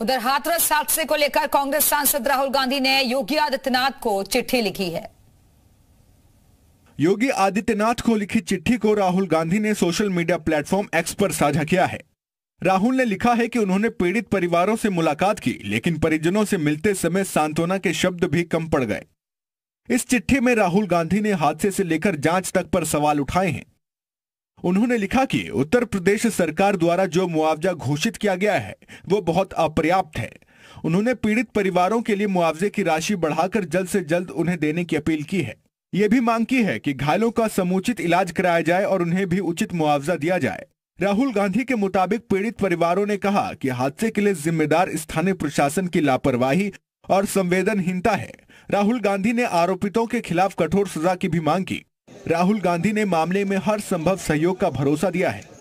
उधर हाथरस हादसे को लेकर कांग्रेस सांसद राहुल गांधी ने योगी आदित्यनाथ को चिट्ठी लिखी है योगी आदित्यनाथ को लिखी चिट्ठी को राहुल गांधी ने सोशल मीडिया प्लेटफॉर्म एक्स पर साझा किया है राहुल ने लिखा है कि उन्होंने पीड़ित परिवारों से मुलाकात की लेकिन परिजनों से मिलते समय सांत्वना के शब्द भी कम पड़ गए इस चिट्ठी में राहुल गांधी ने हादसे से लेकर जांच तक पर सवाल उठाए हैं उन्होंने लिखा कि उत्तर प्रदेश सरकार द्वारा जो मुआवजा घोषित किया गया है वो बहुत अपर्याप्त है उन्होंने पीड़ित परिवारों के लिए मुआवजे की राशि बढ़ाकर जल्द से जल्द उन्हें देने की अपील की है ये भी मांग की है कि घायलों का समुचित इलाज कराया जाए और उन्हें भी उचित मुआवजा दिया जाए राहुल गांधी के मुताबिक पीड़ित परिवारों ने कहा कि हादसे के लिए जिम्मेदार स्थानीय प्रशासन की लापरवाही और संवेदनहीनता है राहुल गांधी ने आरोपितों के खिलाफ कठोर सजा की भी मांग की राहुल गांधी ने मामले में हर संभव सहयोग का भरोसा दिया है